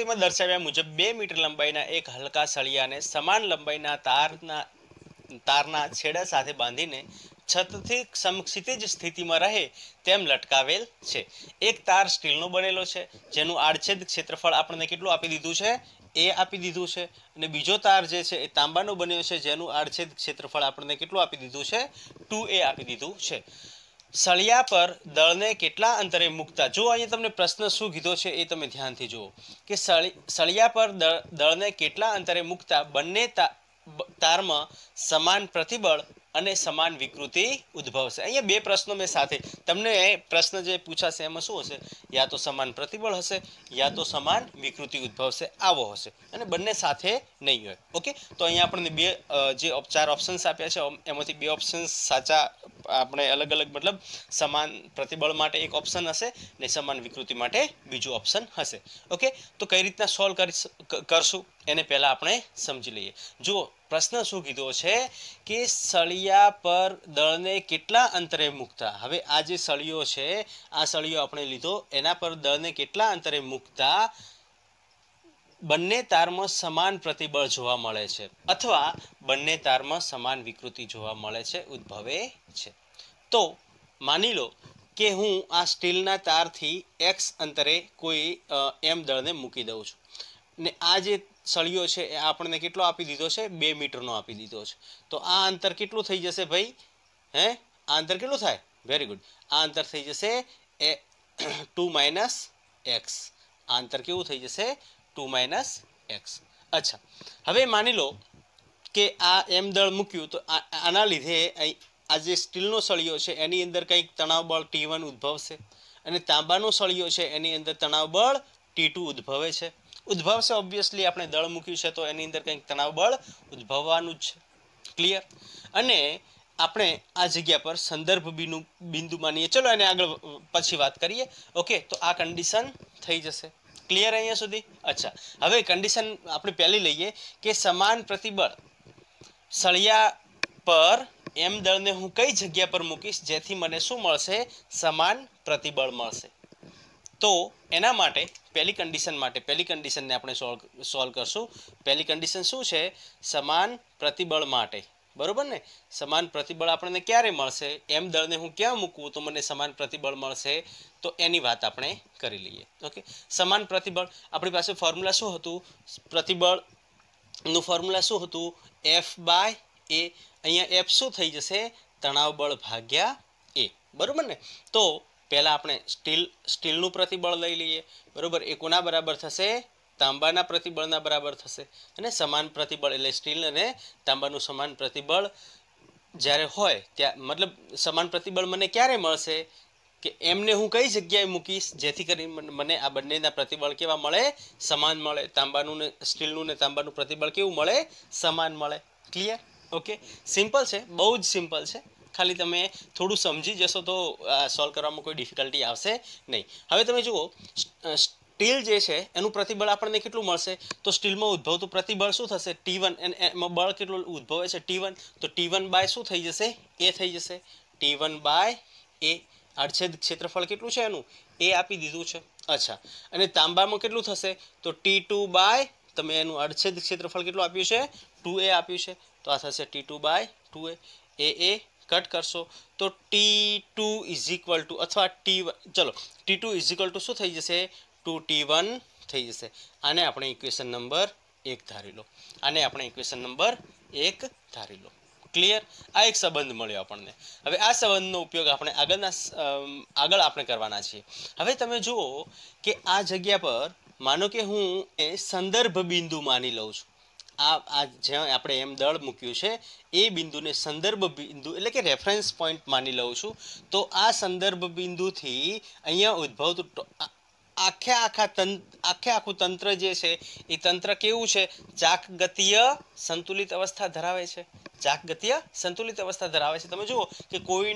તેમાં દર્શાવ્યા મુજબ બે મીટર લંબાઈના એક હલકા સળિયાને સમાન લંબાઈના તારના તારના છેડા સાથે બાંધીને છતથી સમક્ષિતિજ સ્થિતિમાં રહે તેમ લટકાવેલ છે એક તાર સ્ટીલનો બનેલો છે જેનું આડછેદ ક્ષેત્રફળ આપણને કેટલું આપી દીધું છે એ આપી દીધું છે અને બીજો તાર જે છે એ તાંબાનો બન્યો છે જેનું આડછેદ ક્ષેત્રફળ આપણને કેટલું આપી દીધું છે ટુ એ આપી દીધું છે સળિયા પર દળને કેટલા અંતરે મૂકતા જો અહીંયા તમને પ્રશ્ન શું કીધો છે એ તમે ધ્યાનથી જુઓ કે સળિયા પર દળ દળને કેટલા અંતરે મૂકતા બંને તારમાં સમાન પ્રતિબળ અને સમાન વિકૃતિ ઉદ્ભવશે અહીંયા બે પ્રશ્નો મેં સાથે તમને એ પ્રશ્ન જે પૂછાશે એમાં શું હશે યા તો સમાન પ્રતિબળ હશે યા તો સમાન વિકૃતિ ઉદ્ભવશે આવો હશે અને બંને સાથે નહીં હોય ઓકે તો અહીંયા આપણને બે જે ચાર ઓપ્શન્સ આપ્યા છે એમાંથી બે ઓપ્શન્સ સાચા આપણે અલગ અલગ મતલબ સમાન પ્રતિબળ માટે એક ઓપ્શન હશે ને સમાન વિકૃતિ માટે બીજું ઓપ્શન હશે ઓકે તો કઈ રીતના સોલ્વ કરશું એને પહેલાં આપણે સમજી લઈએ જુઓ પ્રશ્ન શું કીધો છે કે સળિયા પર દળને કેટલા અંતરે મૂકતા હવે આ જે સળિયો છે આ સળિયો આપણે લીધો એના પર દળને કેટલા અંતરે મૂકતા બંને તારમાં સમાન પ્રતિબળ જોવા મળે છે અથવા બંને તારમાં સમાન વિકૃતિ જોવા મળે છે ઉદ્ભવે છે તો માની લો કે હું આ સ્ટીલના તારથી એક્સ અંતરે કોઈ એમ દળને મૂકી દઉં છું ને આ જે સળિયો છે એ આપણને કેટલો આપી દીધો છે બે મીટરનો આપી દીધો છે તો આ અંતર કેટલું થઈ જશે ભાઈ હે આ અંતર કેટલું થાય વેરી ગુડ આ અંતર થઈ જશે એ ટુ માઇનસ એક્સ આ અંતર કેવું થઈ જશે ટુ માઇનસ એક્સ અચ્છા હવે માની લો કે આ એમ દળ મૂક્યું તો આના લીધે આ જે સ્ટીલનો સળિયો છે એની અંદર કંઈક તણાવ બળ ટી ઉદ્ભવશે અને તાંબાનો સળિયો છે એની અંદર તણાવ બળ ટી ઉદ્ભવે છે ઉદ્ભવશે ઓબ્વિયસલી આપણે દળ મૂક્યું છે તો એની અંદર કંઈક તણાવ બળ ઉદ્ભવવાનું જ છે ક્લિયર અને આપણે આ જગ્યા પર સંદર્ભ બીનું બિંદુ માનીએ ચલો એને આગળ પછી વાત કરીએ ઓકે તો આ કન્ડિશન થઈ જશે ક્લિયર અહીંયા સુધી અચ્છા હવે કન્ડિશન આપણે પહેલી લઈએ કે સમાન પ્રતિબળ સળિયા પર એમ દળને હું કઈ જગ્યા પર મૂકીશ જેથી મને શું મળશે સમાન પ્રતિબળ મળશે તો એના માટે પહેલી કન્ડિશન માટે પહેલી કન્ડિશનને આપણે સોલ્વ સોલ્વ કરશું પહેલી કન્ડિશન શું છે સમાન પ્રતિબળ માટે બરાબર ને સમાન પ્રતિબળ આપણને ક્યારે મળશે એમ દળને હું ક્યાં મૂકવું તો મને સમાન પ્રતિબળ મળશે તો એની વાત આપણે કરી લઈએ ઓકે સમાન પ્રતિબળ આપણી પાસે ફોર્મ્યુલા શું હતું પ્રતિબળનું ફોર્મ્યુલા શું હતું એફ બાય એ અહીંયા એફ શું થઈ જશે તણાવ બળ ભાગ્યા એ બરાબર ને તો પહેલાં આપણે સ્ટીલ સ્ટીલનું પ્રતિબળ લઈ લઈએ બરાબર એ કોના બરાબર થશે તાંબાના પ્રતિબળના બરાબર થશે અને સમાન પ્રતિબળ એટલે સ્ટીલ અને તાંબાનું સમાન પ્રતિબળ જ્યારે હોય ત્યાં મતલબ સમાન પ્રતિબળ મને ક્યારે મળશે કે એમને હું કઈ જગ્યાએ મૂકીશ જેથી કરીને મને આ બંનેના પ્રતિબળ કેવા મળે સમાન મળે તાંબાનું ને સ્ટીલનું ને તાંબાનું પ્રતિબળ કેવું મળે સમાન મળે ક્લિયર ઓકે સિમ્પલ છે બહુ જ સિમ્પલ છે ખાલી તમે થોડું સમજી જશો તો સોલ્વ કરવામાં કોઈ ડિફિકલ્ટી આવશે નહીં હવે તમે જુઓ સ્ટીલ જે છે એનું પ્રતિબળ આપણને કેટલું મળશે તો સ્ટીલમાં ઉદ્ભવતું પ્રતિબળ શું થશે ટી વન એમાં બળ કેટલું ઉદ્ભવે છે ટી વન તો ટી વન બાય શું થઈ જશે એ થઈ જશે ટી વન બાય એ અડછેદ ક્ષેત્રફળ કેટલું છે એનું એ આપી દીધું છે અચ્છા અને તાંબામાં કેટલું થશે તો ટી ટુ બાય તમે એનું અડછેદ ક્ષેત્રફળ કેટલું આપ્યું છે ટુ એ આપ્યું છે તો આ થશે T two by two A એ કટ કરશો તો T two is equal to અથવા ટી ચલો T two is equal to શું થઈ જશે ટુ ટી વન થઈ જશે આને આપણે ઇક્વેશન નંબર એક ધારી લો આને આપણે ઇક્વેશન નંબર એક ધારી લો ક્લિયર આ એક સંબંધ મળ્યો આપણને હવે આ સંબંધનો ઉપયોગ આપણે આગળના આગળ આપણે કરવાના છીએ હવે તમે જુઓ કે આ જગ્યા પર માનો કે હું એ સંદર્ભ બિંદુ માની લઉં છું આ આ જ્યાં આપણે એમ દળ મૂક્યું છે એ બિંદુને સંદર્ભ બિંદુ એટલે કે રેફરન્સ પોઈન્ટ માની લઉં છું તો આ સંદર્ભ બિંદુથી અહીંયા ઉદ્ભવતું આખે આખા તંત્ર આખે આખું તંત્ર જે છે એ તંત્ર કેવું છે ચાક ગતિય સંતુલિત અવસ્થા ધરાવે છે ચાકગતીય સંતુલિત અવસ્થા ધરાવે છે તમે જુઓ કે કોઈ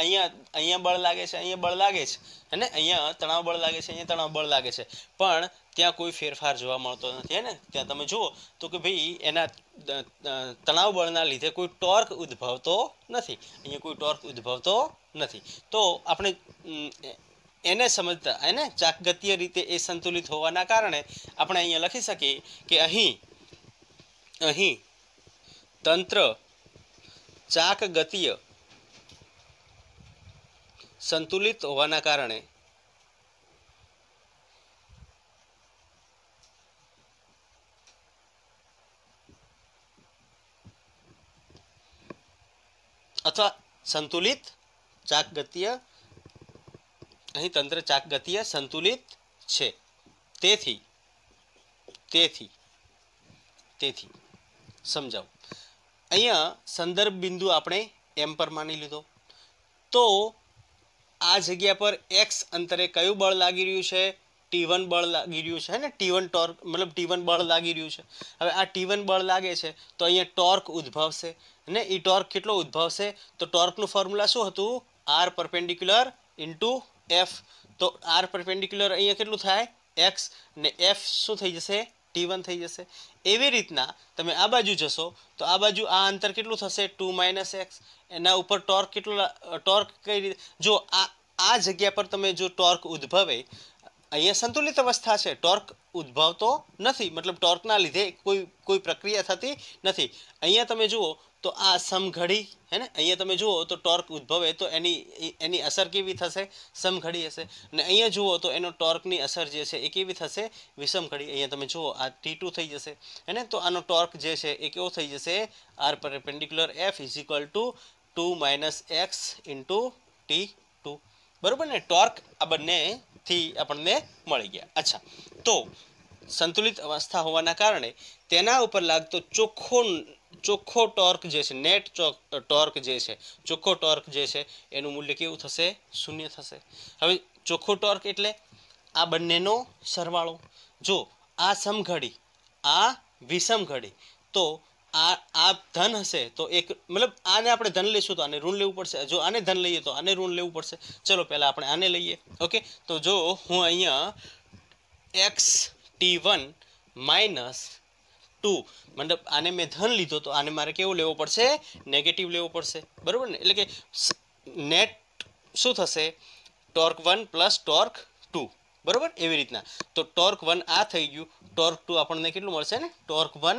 અહીંયા અહીંયા બળ લાગે છે અહીંયા બળ લાગે છે અને અહીંયા તણાવ બળ લાગે છે અહીંયા તણાવ બળ લાગે છે પણ ત્યાં કોઈ ફેરફાર જોવા મળતો નથી ને ત્યાં તમે જુઓ તો કે ભાઈ એના તણાવ બળના લીધે કોઈ ટોર્ક ઉદ્ભવતો નથી અહીંયા કોઈ ટોર્ક ઉદ્ભવતો નથી તો આપણે એને સમજતા એને ચાકગત્ય રીતે એ સંતુલિત હોવાના કારણે આપણે અહીંયા લખી શકીએ કે અહીં અહીં તંત્ર ચાકગતીય સંતુલિત હોવાના કારણે અથવા સંતુલિત ચાકગતીય અહીં તંત્ર ચાકગતીય સંતુલિત છે તેથી તેથી તેથી સમજાવું અહીંયા સંદર્ભ બિંદુ આપણે એમ પર માની લીધો તો આ જગ્યા પર એક્સ અંતરે કયું બળ લાગી રહ્યું છે ટી વન બળ લાગી રહ્યું છે ને ટી વન ટોર્ક મતલબ ટી વન બળ લાગી રહ્યું છે હવે આ ટી વન બળ લાગે છે તો અહીંયા ટોર્ક ઉદ્ભવશે ને એ ટોર્ક કેટલો ઉદ્ભવશે તો ટોર્કનું ફોર્મ્યુલા શું હતું આર પરપેન્ડિક્યુલર ઇન્ટુ એફ તો આર પરપેન્ડિક્યુલર અહીંયા કેટલું થાય એક્સ ને એફ શું થઈ જશે ટી વન થઈ જશે એવી રીતના તમે આ બાજુ જશો તો આ બાજુ આ અંતર કેટલું થશે ટુ માઇનસ એક્સ એના ઉપર ટોર્ક કેટલું ટોર્ક કઈ રીતે જો આ આ જગ્યા પર તમે જો ટોર્ક ઉદ્ભવે અહીંયા સંતુલિત અવસ્થા છે ટોર્ક ઉદ્ભવતો નથી મતલબ ટોર્કના લીધે કોઈ કોઈ પ્રક્રિયા થતી નથી અહીંયા તમે જુઓ તો આ સમઘડી હે ને અહીંયા તમે જુઓ તો ટોર્ક ઉદ્ભવે તો એની એની અસર કેવી થશે સમઘડી હશે અને અહીંયા જુઓ તો એનો ટોર્કની અસર જે છે એ કેવી થશે વિષમઘડી અહીંયા તમે જુઓ આ ટી ટુ થઈ જશે હે ને તો આનો ટોર્ક જે છે એ કેવો થઈ જશે R perpendicular F is two two minus X into T two બરાબર ને ટોર્ક આ બંનેથી આપણને મળી ગયા અચ્છા તો સંતુલિત અવસ્થા હોવાના કારણે તેના ઉપર લાગતો ચોખ્ખો ચોખ્ખો ટોર્ક જે છે નેટ ટોર્ક જે છે ચોખ્ખો ટોર્ક જે છે એનું મૂલ્ય કેવું થશે શૂન્ય થશે હવે ચોખ્ખો ટોર્ક એટલે આ બંનેનો સરવાળો જો આ સમઘડી આ વિષમ ઘડી તો આ આ ધન હશે તો એક મતલબ આને આપણે ધન લઈશું તો આને ઋણ લેવું પડશે જો આને ધન લઈએ તો આને ઋણ લેવું પડશે ચલો પહેલાં આપણે આને લઈએ ઓકે તો જો હું અહીંયા X T one minus two મતલબ આને મેં ધન લીધો તો આને મારે કેવું લેવો પડશે નેગેટિવ લેવો પડશે બરાબર ને એટલે કે નેટ શું થશે torque one plus torque two બરાબર એવી રીતના તો ટોર્ક વન આ થઈ ગયું ટોર્ક ટુ આપણને કેટલું મળશે ને torque one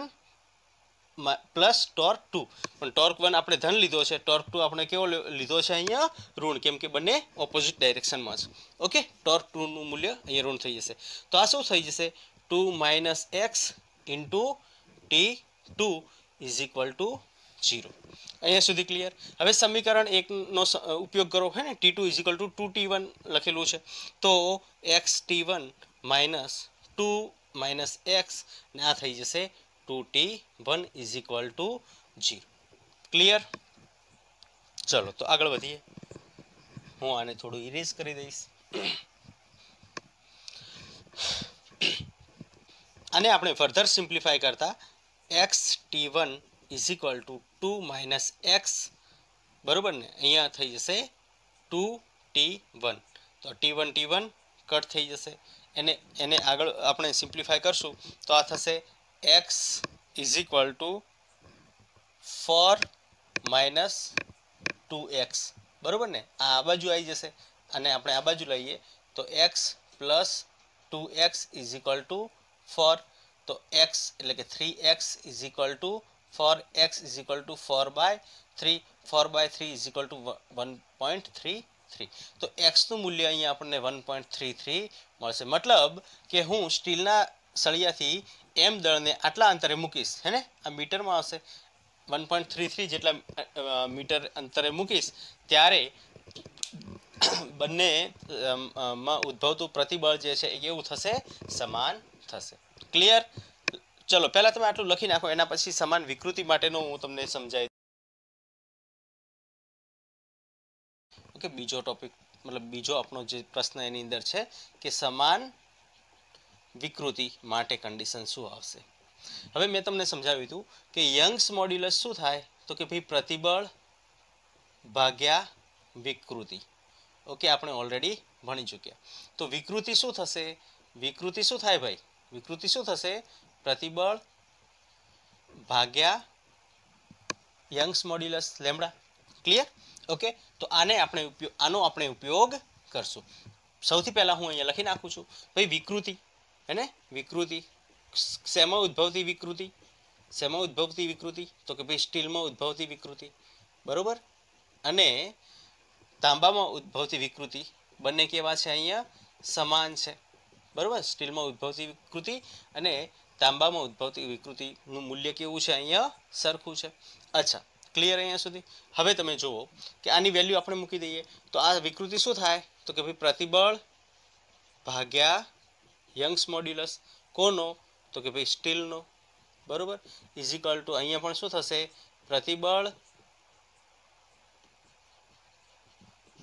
plus torque two પણ ટોર્ક વન આપણે ધન લીધો છે ટોર્ક ટુ આપણે કેવો લીધો છે અહીંયા ઋણ કેમ કે બંને ઓપોઝિટ ડાયરેક્શનમાં છે ઓકે ટોર્ક ટુનું મૂલ્ય અહીંયા ઋણ થઈ જશે તો આ શું થઈ જશે two minus X into T two is equal to zero અહીંયા સુધી ક્લિયર હવે સમીકરણ એકનો ઉપયોગ કરો હે ને T two is equal to two T one લખેલું છે તો X T one minus two minus X ને આ થઈ જશે two T one is equal to zero clear ચલો તો આગળ વધીએ હું આને થોડું ઇરેઝ કરી દઈશ આને આપણે ફર્ધર સિમ્પ્લિફાય કરતાં X T one is equal to two minus X બરાબર ને અહીંયા થઈ જશે ટુ ટી વન તો T one T one cut થઈ જશે એને એને આગળ આપણે સિમ્પ્લિફાય કરશું તો આ થશે X is equal to four minus two X બરાબર ને આ આ બાજુ આવી જશે અને આપણે આ બાજુ લઈએ તો X plus two X is equal to four તો એક્સ એટલે કે three X is equal to four X is equal to four by three four by three is equal to one point three three તો એક્સનું મૂલ્ય અહીંયા આપણને one point three three મળશે મતલબ કે હું સ્ટીલના સળિયાથી એમ દળને આટલા અંતરે મૂકીશ હે ને આ મીટરમાં આવશે વન પોઈન્ટ થ્રી થ્રી જેટલા મીટર અંતરે મૂકીશ ત્યારે બંને માં ઉદ્ભવતું પ્રતિબળ જે છે એ કેવું થશે સમાન થશે ક્લિયર ચલો પહેલાં તમે આટલું લખી નાખો એના પછી સમાન વિકૃતિ માટેનો હું તમને સમજાવી ઓકે બીજો ટોપિક મતલબ બીજો આપણો જે પ્રશ્ન એની અંદર છે કે સમાન વિકૃતિ માટે કન્ડિશન શું આવશે હવે મેં તમને સમજાવ્યું હતું કે યંગ્સ મોડ્યુલસ શું થાય તો કે ભાઈ પ્રતિબળ ભાગ્યા વિકૃતિ ઓકે આપણે ઓલરેડી ભણી ચૂક્યા તો વિકૃતિ શું થશે વિકૃતિ શું થાય ભાઈ વિકૃતિ શું થશે પ્રતિબળ ભાગ્યા Young's modulus lambda clear okay તો આને આપણે ઉપયોગ આનો આપણે ઉપયોગ કરશું સૌથી પહેલાં હું અહીંયા લખી નાખું છું ભાઈ વિકૃતિ હેને વિકૃતિ શેમાં ઉદ્ભવતી વિકૃતિ શેમાં ઉદ્ભવતી વિકૃતિ તો કે ભાઈ સ્ટીલમાં ઉદ્ભવતી વિકૃતિ બરાબર અને તાંબામાં ઉદ્ભવતી વિકૃતિ બંને કેવા છે અહીંયા સમાન છે બરાબર સ્ટીલમાં ઉદ્ભવતી વિકૃતિ અને તાંબામાં ઉદ્ભવતી વિકૃતિનું મૂલ્ય કેવું છે અહીંયા સરખું છે અચ્છા ક્લિયર અહીંયા સુધી હવે તમે જુઓ કે આની વેલ્યુ આપણે મૂકી દઈએ તો આ વિકૃતિ શું થાય તો કે ભાઈ પ્રતિબળ ભાગ્યા યંગ્સ મોડ્યુલસ કોનો તો કે ભાઈ સ્ટીલનો બરાબર ઇઝિકલ ટુ અહીંયા પણ શું થશે પ્રતિબળ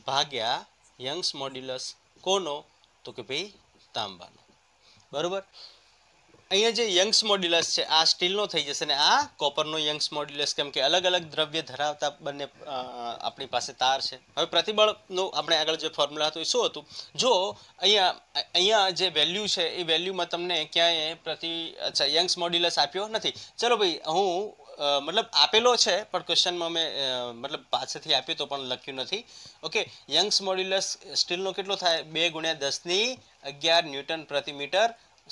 ભાગ્યા યંગ્સ મોડ્યુલસ કોનો તો કે ભાઈ તાંબાનો બરાબર અહીંયા જે યંગ્સ મોડ્યુલસ છે આ સ્ટીલનો થઈ જશે અને આ કોપરનો યંગ્સ મોડ્યુલસ કેમ કે અલગ અલગ દ્રવ્ય ધરાવતા બંને આપણી પાસે તાર છે હવે પ્રતિબળનું આપણે આગળ જે ફોર્મ્યુલા હતું એ શું હતું જો અહીંયા અહીંયા જે વેલ્યુ છે એ વેલ્યુમાં તમને ક્યાંય પ્રતિ અચ્છા યંગ્સ મોડ્યુલસ આપ્યો નથી ચલો ભાઈ હું મતલબ આપેલો છે પણ ક્વેશ્ચનમાં મેં મતલબ પાસેથી આપ્યું તો પણ લખ્યું નથી ઓકે યંગ્સ મોડ્યુલસ સ્ટીલનો કેટલો થાય બે ગુણ્યા દસની અગિયાર ન્યૂટન પ્રતિ મીટર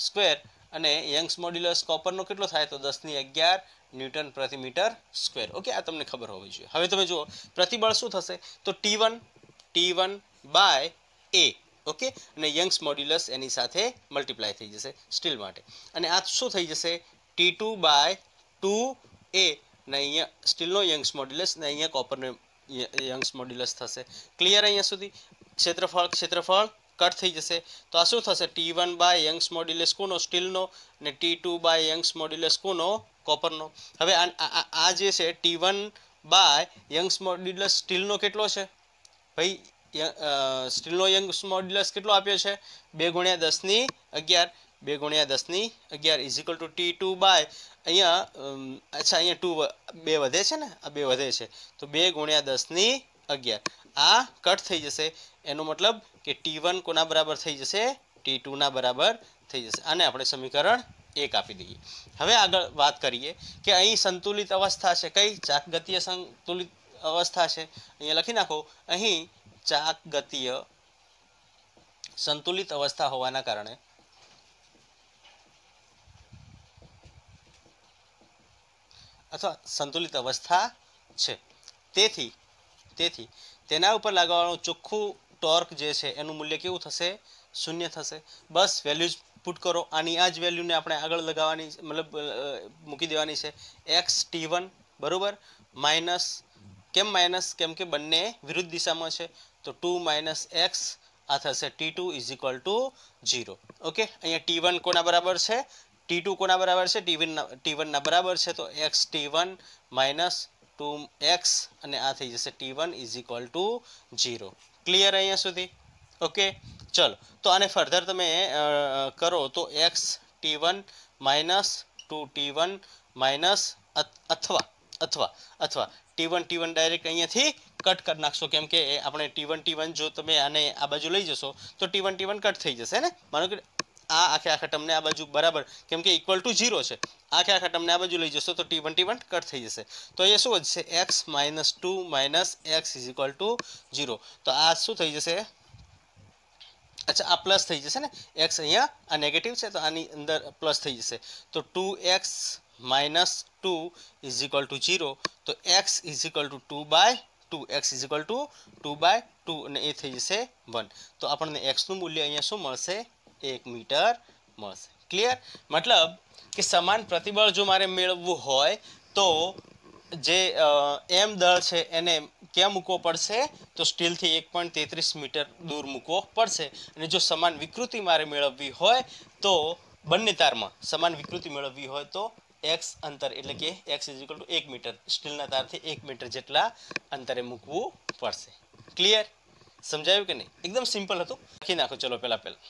સ્ક્વેર અને યંગ્સ મોડ્યુલસ કોપરનો કેટલો થાય તો દસની અગિયાર ન્યૂટન પ્રતિ મીટર સ્ક્વેર ઓકે આ તમને ખબર હોવી જોઈએ હવે તમે જુઓ પ્રતિબળ શું થશે તો T one T one by A okay અને યંગ્સ મોડ્યુલસ એની સાથે મલ્ટીપ્લાય થઈ જશે સ્ટીલ માટે અને આ શું થઈ જશે T two by two A ને અહીંયા સ્ટીલનો યંગ્સ મોડ્યુલસ ને અહીંયા કોપરનો યંગ્સ મોડ્યુલસ થશે ક્લિયર અહીંયા સુધી ક્ષેત્રફળ ક્ષેત્રફળ કટ થઈ જશે તો આ શું થશે T one by Young's modulus કોનો સ્ટીલનો ને T two by Young's modulus કોનો કોપરનો હવે આ જે છે T one by Young's modulus સ્ટીલનો કેટલો છે ભાઈ સ્ટીલનો યંગ્સ મોડ્યુલસ કેટલો આપ્યો છે બે ગુણ્યા દસની અગિયાર બે ગુણ્યા દસની અગિયાર is equal to T two by અહીંયા અચ્છા અહીંયા ટુ બે વધે છે ને આ બે વધે છે તો બે ગુણ્યા દસની અગિયાર આ કટ થઈ જશે એનો મતલબ કે ટી વન કોના બરાબર થઈ જશે ટી ટુના બરાબર થઈ જશે આને આપણે સમીકરણ એક આપી દઈએ હવે આગળ વાત કરીએ કે અહીં સંતુલિત અવસ્થા છે કઈ ચાકગતીય સંતુલિત અવસ્થા છે અહીંયા લખી નાખો અહીં ચાકગતીય સંતુલિત અવસ્થા હોવાના કારણે અથવા સંતુલિત અવસ્થા છે તેથી તેથી તેના ઉપર લગાવવાનું ચોખ્ખું ટોર્ક જે છે એનું મૂલ્ય કેવું થશે શૂન્ય થશે બસ વેલ્યુઝ પુટ કરો આની આ જ વેલ્યુને આપણે આગળ લગાવવાની મતલબ મૂકી દેવાની છે એક્સ ટી વન બરાબર માઇનસ કેમ માઇનસ કેમ કે બંને વિરુદ્ધ દિશામાં છે તો ટુ માઇનસ એક્સ આ થશે T two is equal to zero okay અહીંયા ટી વન કોના બરાબર છે ટી ટુ કોના બરાબર છે ટી વન ટી વનના બરાબર છે તો X T one minus two X અને આ થઈ જશે T one is equal to zero clear અહીંયા સુધી ઓકે ચલો તો આને ફર્ધર તમે કરો તો X T one minus two T one minus અથવા અથવા અથવા T one T one direct અહીંયાથી કટ કરી નાખશો કેમ કે આપણે ટી વન ટી વન જો તમે આને આ બાજુ લઈ જશો તો T one T one cut થઈ જશે ને માનો કે આ આખે આખા ટર્મને આ બાજુ બરાબર કેમ કે ઇક્વલ ટુ ઝીરો છે આખે આખા ટર્મને આ બાજુ લઈ જશો તો T one T one cut થઈ જશે તો અહીંયા શું વધશે X minus two minus X is equal to zero તો આ શું થઈ જશે અચ્છા આ પ્લસ થઈ જશે ને એક્સ અહીંયા આ નેગેટિવ છે તો આની અંદર પ્લસ થઈ જશે તો two X minus two is equal to zero તો X is equal to two by two X is equal to two by two અને એ થઈ જશે વન તો આપણને એક્સનું મૂલ્ય અહીંયા શું મળશે એક મીટર મળશે ક્લિયર મતલબ કે સમાન પ્રતિબળ જો મારે મેળવવું હોય તો જે એમ દળ છે એને ક્યાં મૂકવો પડશે તો સ્ટીલથી એક પોઈન્ટ તેત્રીસ મીટર દૂર મૂકવો પડશે અને જો સમાન વિકૃતિ મારે મેળવવી હોય તો બંને તારમાં સમાન વિકૃતિ મેળવવી હોય તો એક્સ અંતર એટલે કે એક્સ ઇઝ ટુ એક મીટર સ્ટીલના તારથી એક મીટર જેટલા અંતરે મૂકવું પડશે ક્લિયર સમજાયું કે નહીં એકદમ સિમ્પલ હતું લખી નાખો ચલો પહેલાં પહેલાં